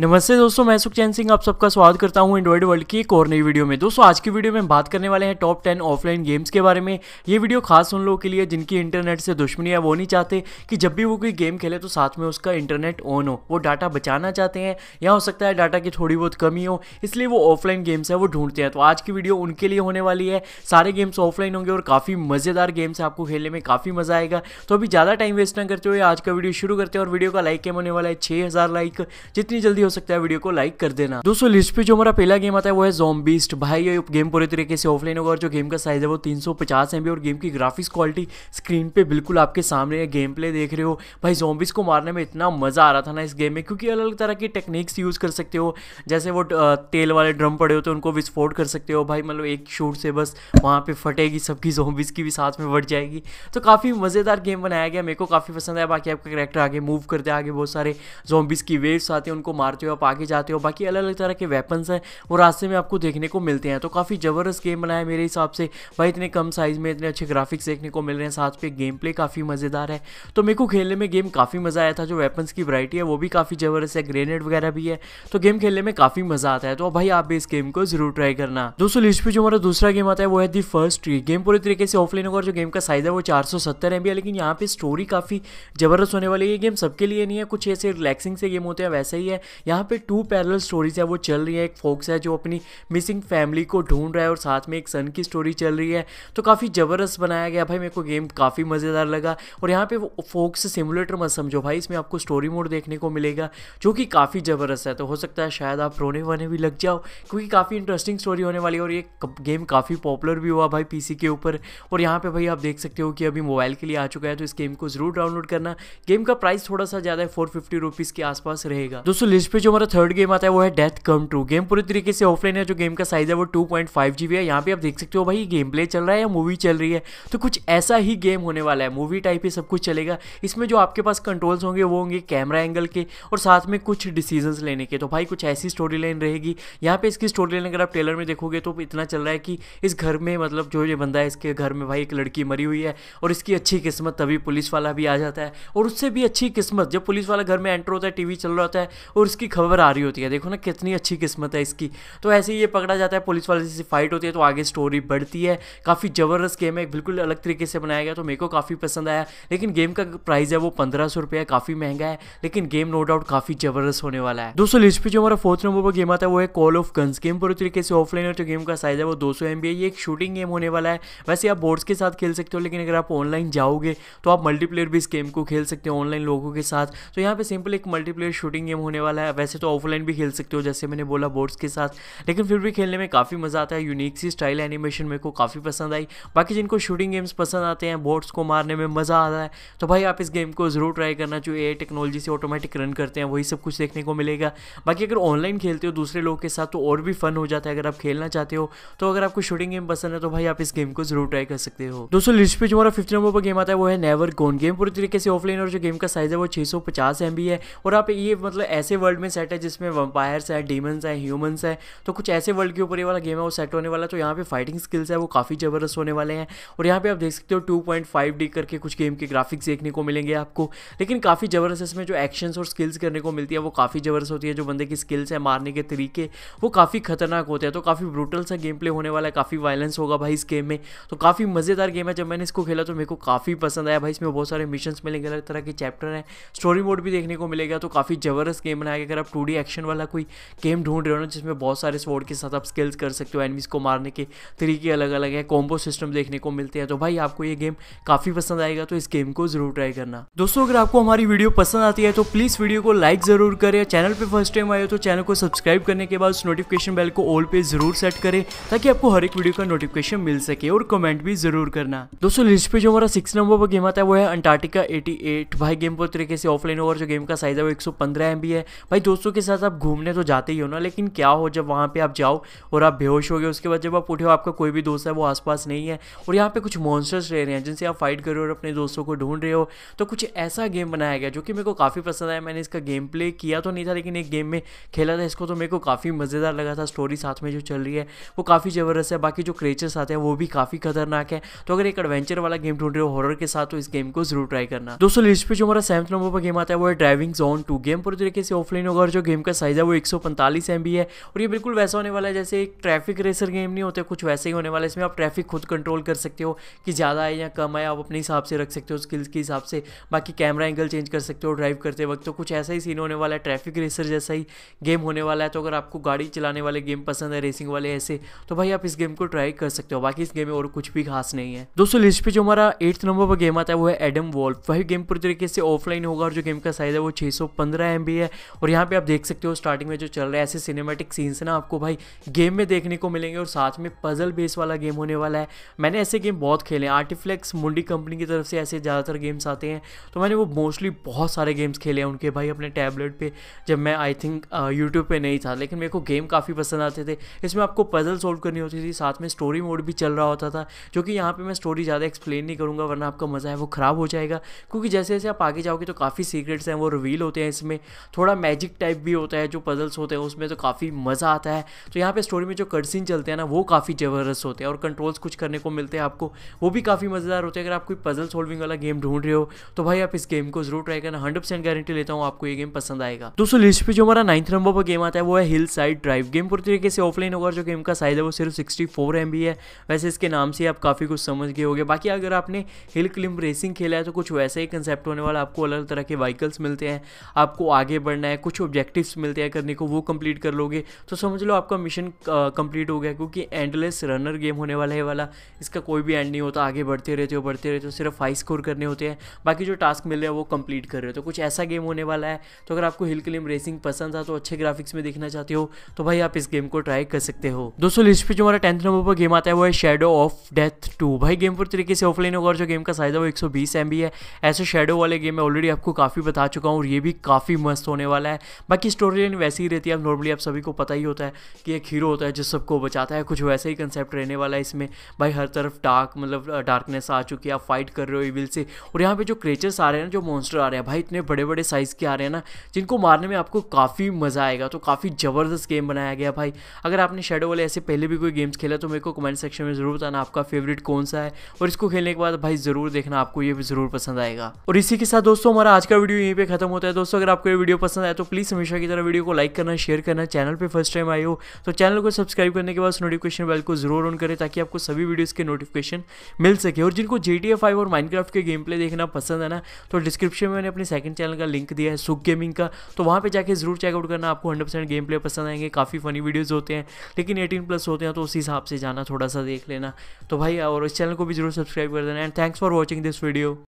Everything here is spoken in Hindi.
नमस्ते दोस्तों मैं सुखचैन सिंह आप सबका स्वागत करता हूं एंड्रॉइड वर्ल्ड की एक और नई वीडियो में दोस्तों आज की वीडियो में हम बात करने वाले हैं टॉप 10 ऑफलाइन गेम्स के बारे में ये वीडियो खास उन लोगों के लिए जिनकी इंटरनेट से दुश्मनी है वो नहीं चाहते कि जब भी वो कोई गेम खेले तो साथ में उसका इंटरनेट ऑन हो वो डाटा बचाना चाहते हैं या हो सकता है डाटा की थोड़ी बहुत कमी हो इसलिए वो ऑफलाइन गेम्स है वो ढूंढते हैं तो आज की वीडियो उनके लिए होने वाली है सारे गेम्स ऑफलाइन होंगे और काफ़ी मज़ेदार गेम्स है आपको खेलने में काफ़ी मज़ा आएगा तो अभी ज़्यादा टाइम वेस्ट ना करते हुए आज का वीडियो शुरू करते हैं और वीडियो का लाइक कम होने वाला है छः लाइक जितनी जल्दी भी हो सकता है वीडियो को लाइक कर देना दोस्तों लिस्ट पे जो हमारा पहला गेम आता है वो है जोबीस्ट भाई ये गेम पूरे तरीके से ऑफलाइन होगा और जो गेम का साइज है वो तीन सौ और गेम की ग्राफिक्स क्वालिटी स्क्रीन पे बिल्कुल आपके सामने है गेम प्ले देख रहे हो भाई जोम्बिस को मारने में इतना मजा आ रहा था ना इस गेम में क्योंकि अलग अलग तरह की टेक्निक्स यूज़ कर सकते हो जैसे वो तेल वाले ड्रम पड़े हो तो उनको विस्फोट कर सकते हो भाई मतलब एक शूट से बस वहाँ पे फटेगी सबकी जोबीस की भी साथ में बढ़ जाएगी तो काफ़ी मज़ेदार गेम बनाया गया मेरे को काफ़ी पसंद आया बाकी आपका करेक्टर आगे मूव करते आगे बहुत सारे जोबीस की वेव्स आते हैं उनको मार मारते हो आप आगे जाते हो बाकी अलग अलग तरह के वेपन्स हैं वो रास्ते में आपको देखने को मिलते हैं तो काफ़ी ज़बरदस्त गेम बनाया मेरे हिसाब से भाई इतने कम साइज़ में इतने अच्छे ग्राफिक्स देखने को मिल रहे हैं साथ पे गेम प्ले काफ़ी मज़ेदार है तो मेरे को खेलने में गेम काफ़ी मज़ा आया था जो वेपन्स की वरायटी है वो भी काफ़ी ज़बरदस्त है ग्रेनेड वगैरह भी है तो गेम खेलने में काफ़ी मज़ा आता है तो भाई आप भी इस गेम को ज़रूर ट्राई करना दोस्तों लिस्ट पर जो हमारा दूसरा गेम आता है वो है दी फर्स्ट ट्री गेम पूरे तरीके से ऑफलाइन होगा जो गेम का साइज़ है वो चार सौ सत्तर एम है लेकिन यहाँ पर स्टोरी काफ़ी ज़बरदस्त होने वाली है ये गेम सबके लिए नहीं है कुछ ऐसे रिलैक्सिंग से गेम होते हैं वैसे ही है यहाँ पे टू पैरल स्टोरीज है वो चल रही है एक फोक्स है जो अपनी मिसिंग फैमिली को ढूंढ रहा है और साथ में एक सन की स्टोरी चल रही है तो काफ़ी ज़बरदस्त बनाया गया भाई मेरे को गेम काफ़ी मज़ेदार लगा और यहाँ पे फोक्स सिमुलेटर मत समझो भाई इसमें आपको स्टोरी मोड देखने को मिलेगा जो कि काफ़ी ज़बरदस्त है तो हो सकता है शायद आप रोने वोने भी लग जाओ क्योंकि काफ़ी इंटरेस्टिंग स्टोरी होने वाली है और ये गेम काफ़ी पॉपुलर भी हुआ भाई पीसी के ऊपर और यहाँ पे भाई आप देख सकते हो कि अभी मोबाइल के लिए आ चुका है तो इस गेम को ज़रूर डाउनलोड करना गेम का प्राइस थोड़ा सा ज़्यादा है फोर फिफ्टी के आसपास रहेगा दोस्तों लिस्ट पे जो हमारा थर्ड गेम आता है वो है डेथ कम ट्रू गेम पूरी तरीके से ऑफलाइन है जो गेम का साइज है वो two point five G B है यहाँ पे आप देख सकते हो भाई गेम प्ले चल रहा है या मूवी चल रही है तो कुछ ऐसा ही गेम होने वाला है मूवी टाइप ही सब कुछ चलेगा इसमें जो आपके पास कंट्रोल्स होंगे वो होंगे कैमरा एंगल के और साथ में कुछ डिसीजन लेने के तो भाई कुछ ऐसी स्टोरी लाइन रहेगी यहाँ पे इसकी स्टोरी लाइन अगर आप टेलर में देखोगे तो इतना चल रहा है कि इस घर में मतलब जो ये बंदा है इसके घर में भाई एक लड़की मरी हुई है और इसकी अच्छी किस्मत तभी पुलिस वाला भी आ जाता है और उससे भी अच्छी किस्मत जब पुलिस वाला घर में एंटर होता है टीवी चल रहा होता है और उसके उसकी खबर आ रही होती है देखो ना कितनी अच्छी किस्मत है इसकी तो ऐसे ही ये पकड़ा जाता है पुलिस वाले से फाइट होती है तो आगे स्टोरी बढ़ती है काफ़ी ज़बरदस्त गेम है बिल्कुल अलग तरीके से बनाया गया तो मेरे को काफ़ी पसंद आया लेकिन गेम का प्राइस है वो पंद्रह सौ रुपये काफ़ी महंगा है लेकिन गेम नो डाउट काफ़ी ज़बरदस्त होने वाला है दोस्तों लिस्ट पे जो हमारा फोर्थ नंबर पर गेम आता है वो है कॉल ऑफ गन्स गेम पूरी तरीके से ऑफलाइन है तो गेम का साइज है वो दो सौ एम ये एक शूटिंग गेम होने वाला है वैसे आप बोर्ड्स के साथ खेल सकते हो लेकिन अगर आप ऑनलाइन जाओगे तो आप मल्टीप्लेयर भी इस गेम को खेल सकते हो ऑनलाइन लोगों के साथ तो यहाँ पे सिंपल एक मल्टीप्लेयर शूटिंग गेम होने वाला है वैसे तो ऑफलाइन भी खेल सकते हो जैसे मैंने बोला बोर्ड्स के साथ लेकिन फिर भी खेलने में काफ़ी मज़ा आता है यूनिक सी स्टाइल एनिमेशन मेरे को काफ़ी पसंद आई बाकी जिनको शूटिंग गेम्स पसंद आते हैं बोर्ड्स को मारने में मज़ा आता है तो भाई आप इस गेम को ज़रूर ट्राई करना जो ए टेक्नोलॉजी से ऑटोमेटिक रन करते हैं वही सब कुछ देखने को मिलेगा बाकी अगर ऑनलाइन खेलते हो दूसरे लोगों के साथ तो और भी फन हो जाता है अगर आप खेलना चाहते हो तो अगर आपको शूटिंग गेम पसंद है तो भाई आप इस गेम को जरूर ट्राई कर सकते हो दोस्तों लिस्ट पे जो हमारा फिफ्थ नंबर पर गेम आता है वो है नेवर गोन गेम पूरी तरीके से ऑफलाइन और जो गेम का साइज है वो छह सौ है और आप ये मतलब ऐसे वर्ल्ड में सेट है जिसमें वम्पायर्स है डीमंस है ह्यूमंस है तो कुछ ऐसे वर्ल्ड के ऊपर ये वाला गेम है वो सेट होने वाला है तो यहाँ पे फाइटिंग स्किल्स है वो काफ़ी ज़बरदस्त होने वाले हैं और यहाँ पे आप देख सकते हो टू पॉइंट फाइव डी करके कुछ गेम के ग्राफिक्स देखने को मिलेंगे आपको लेकिन काफ़ी ज़बरदस्त इसमें जो एक्शंस और स्किल्स करने को मिलती है वो काफ़ी ज़बरदस्त होती है जो बंदे की स्किल्स है मारने के तरीके वो काफ़ी खतरनाक होते हैं तो काफ़ी ब्रूटल सा गेम प्ले होने वाला है काफ़ी वायलेंस होगा भाई इस गेम में तो काफ़ी मज़ेदार गेम है जब मैंने इसको खेला तो मेरे को काफ़ी पसंद आया भाई इसमें बहुत सारे मिशन मिलेंगे अलग तरह के चैप्टर हैं स्टोरी मोड भी देखने को मिलेगा तो काफ़ी ज़बरदस्त गेम बनाया कि अगर आप टू एक्शन वाला कोई गेम ढूंढ रहे हो ना जिसमें बहुत सारे स्वॉर्ड के साथ आप स्किल्स कर सकते हो एनमीज को मारने के तरीके अलग अलग हैं कॉम्बो सिस्टम देखने को मिलते हैं तो भाई आपको ये गेम काफ़ी पसंद आएगा तो इस गेम को ज़रूर ट्राई करना दोस्तों अगर आपको हमारी वीडियो पसंद आती है तो प्लीज़ वीडियो को लाइक ज़रूर करें चैनल पर फर्स्ट टाइम आए तो चैनल को सब्सक्राइब करने के बाद उस नोटिफिकेशन बेल को ऑल पे ज़रूर सेट करें ताकि आपको हर एक वीडियो का नोटिफिकेशन मिल सके और कमेंट भी ज़रूर करना दोस्तों लिस्ट पे जो हमारा सिक्स नंबर पर गेम आता है वो है अंटार्टिका 88 भाई गेम पूरी तरीके से ऑफलाइन होगा जो गेम का साइज है वो 115 सौ है भाई दोस्तों के साथ आप घूमने तो जाते ही हो ना लेकिन क्या हो जब वहाँ पर आप जाओ और आप बेहोश हो गए उसके बाद जब आप उठे हो आपका कोई भी दोस्त है वो आसपास नहीं है और यहाँ पर कुछ मॉन्स्टर्स रह रहे हैं जिनसे आप फाइट कर रहे हो और अपने दोस्तों को ढूंढ रहे हो तो कुछ ऐसा गेम बनाया गया जो कि मेरे को काफ़ी पसंद आया मैंने इसका गेम प्ले किया तो नहीं था लेकिन एक गेम में खेला था इसको तो मेरे को काफ़ी मज़ेदार लगा था स्टोरी साथ में जो चल रही है वो काफ़ी ज़बरदस्त है बाकी जो क्रेचर्स आते हैं वो भी काफ़ी खतरनाक है तो अगर एक एडवेंचर वाला गेम ढूंढ रहे हो हॉरर के साथ तो इस गेम को जरूर ट्राई करना दोस्तों लिस्ट पर जो हमारा सेवंथ नंबर पर गेम आता है वो है ड्राइविंग जोन टू गेम पूरी तरीके से ऑफलाइन नहीं होगा और जो गेम का साइज़ है वो एक सौ है और ये बिल्कुल वैसा होने वाला है जैसे एक ट्रैफिक रेसर गेम नहीं होते कुछ वैसे ही होने वाला है इसमें आप ट्रैफिक खुद कंट्रोल कर सकते हो कि ज़्यादा है या कम है आप अपने हिसाब से रख सकते हो स्किल्स के हिसाब से बाकी कैमरा एंगल चेंज कर सकते हो ड्राइव करते वक्त तो कुछ ऐसा ही सीन होने वाला है ट्रैफिक रेसर जैसा ही गेम होने वाला है तो अगर आपको गाड़ी चलाने वाले गेम पसंद है रेसिंग वाले ऐसे तो भाई आप इस गेम को ट्राई कर सकते हो बाकी इस गेम में और कुछ भी खास नहीं है दोस्तों लिस्ट पे जो हमारा एट्थ नंबर पर गेम आता है वो है एडम वॉल्फ वही गेम पूरी तरीके से ऑफलाइन होगा और जो गेम का साइज है वो छः सौ है और यहाँ पे आप देख सकते हो स्टार्टिंग में जो चल रहा है ऐसे सिनेमेटिक सीन्स ना आपको भाई गेम में देखने को मिलेंगे और साथ में पजल बेस वाला गेम होने वाला है मैंने ऐसे गेम बहुत खेले हैं आर्टिफ्लेक्स मुंडी कंपनी की तरफ से ऐसे ज़्यादातर गेम्स आते हैं तो मैंने वो मोस्टली बहुत सारे गेम्स खेले हैं उनके भाई अपने टैबलेट पर जब मैं आई थिंक यूट्यूब पर नहीं था लेकिन मेरे को गेम काफ़ी पसंद आते थे इसमें आपको पजल सोल्व करनी होती थी साथ में स्टोरी मोड भी चल रहा होता था जो कि यहाँ पर मैं स्टोरी ज़्यादा एक्सप्लेन नहीं करूँगा वरना आपका मज़ा है वो ख़राब हो जाएगा क्योंकि जैसे जैसे आप आगे जाओगे तो काफ़ी सीक्रेट्स हैं वो रिवील होते हैं इसमें थोड़ा मैजिक मैजिक टाइप भी होता है जो पजल्स होते हैं उसमें तो काफ़ी मज़ा आता है तो यहाँ पे स्टोरी में जो कर्सिन चलते हैं ना वो काफ़ी जबरदस्त होते हैं और कंट्रोल्स कुछ करने को मिलते हैं आपको वो भी काफ़ी मज़ेदार होते हैं अगर आप कोई पजल सोल्विंग वाला गेम ढूंढ रहे हो तो भाई आप इस गेम को जरूर ट्राई करना हंड्रेड परसेंट गारंटी लेता हूँ आपको ये गेम पसंद आएगा दोस्तों लिस्ट पर जो हमारा नाइन्थ नंबर पर गेम आता है वो है हिल साइड ड्राइव गेम पूरी तरीके से ऑफलाइन होगा जो गेम का साइज है वो सिर्फ सिक्सटी फोर एम बी है वैसे इसके नाम से आप काफ़ी कुछ समझ गए होगे बाकी अगर आपने हिल क्लिम रेसिंग खेला है तो कुछ वैसा ही कंसेप्ट होने वाला आपको अलग तरह के व्हीकल्स मिलते हैं आपको आगे बढ़ना है कुछ कुछ ऑब्जेक्टिव्स मिलते हैं करने को वो कंप्लीट कर लोगे तो समझ लो आपका मिशन कंप्लीट हो गया क्योंकि एंडलेस रनर गेम होने वाला है वाला इसका कोई भी एंड नहीं होता आगे बढ़ते रहते हो बढ़ते रहते हो सिर्फ हाई स्कोर करने होते हैं बाकी जो टास्क मिल रहे हैं वो कंप्लीट कर रहे हो तो कुछ ऐसा गेम होने वाला है तो अगर आपको हिल क्लिम रेसिंग पसंद था तो अच्छे ग्राफिक्स में देखना चाहते हो तो भाई आप इस गेम को ट्राई कर सकते हो दोस्तों लिस्ट पे जो हमारा टेंथ नंबर पर गेम आता है वो है शेडो ऑफ डेथ टू भाई गेम पूरी तरीके से ऑफलाइन होगा और जो गेम का साइज है वो एक सौ है ऐसे शेडो वाले गेम मैं ऑलरेडी आपको काफ़ी बता चुका हूँ और ये भी काफ़ी मस्त होने वाला है बाकी स्टोरी लाइन वैसी ही रहती है अब नॉर्मली आप सभी को पता ही होता है कि एक हीरो होता है जो सबको बचाता है कुछ वैसा ही कंसेप्ट रहने वाला है इसमें भाई हर तरफ डार्क मतलब डार्कनेस आ चुकी है आप फाइट कर रहे हो इविल से और यहाँ पे जो क्रेचर्स आ रहे हैं ना जो मॉन्स्टर आ रहे हैं भाई इतने बड़े बड़े साइज़ के आ रहे हैं ना जिनको मारने में आपको काफ़ी मज़ा आएगा तो काफ़ी ज़बरदस्त गेम बनाया गया भाई अगर आपने शेडो वाले ऐसे पहले भी कोई गेम्स खेला तो मेरे को कमेंट सेक्शन में ज़रूर बताना आपका फेवरेट कौन सा है और इसको खेलने के बाद भाई ज़रूर देखना आपको ये भी ज़रूर पसंद आएगा और इसी के साथ दोस्तों हमारा आज का वीडियो यहीं पर खत्म होता है दोस्तों अगर आपको ये वीडियो पसंद आए तो प्लीज़ हमेशा की तरह वीडियो को लाइक करना शेयर करना चैनल पर फर्स्ट टाइम आए हो तो चैनल को सब्सक्राइब करने के बाद नोटिफिकेशन बेल को जरूर ऑन करें ताकि आपको सभी वीडियोज़ के नोटिफिकेशन मिल सके और जिनको जे टी और माइनक्राफ्ट के गेम प्ले देखना पसंद है ना तो डिस्क्रिप्शन में मैंने अपने सेकंड चैनल का लिंक दिया है सुख गेमिंग का तो वहाँ पर जाकर जरूर चेकआउट करना आपको हंड्रेड गेम प्ले पसंद आएंगे काफ़ी फनी वीडियोज़ होते हैं लेकिन एटीन प्लस होते हैं तो उस हिसाब से जाना थोड़ा सा देख लेना तो भाई और इस चैनल को भी जरूर सब्सक्राइब कर देना and thanks for watching this video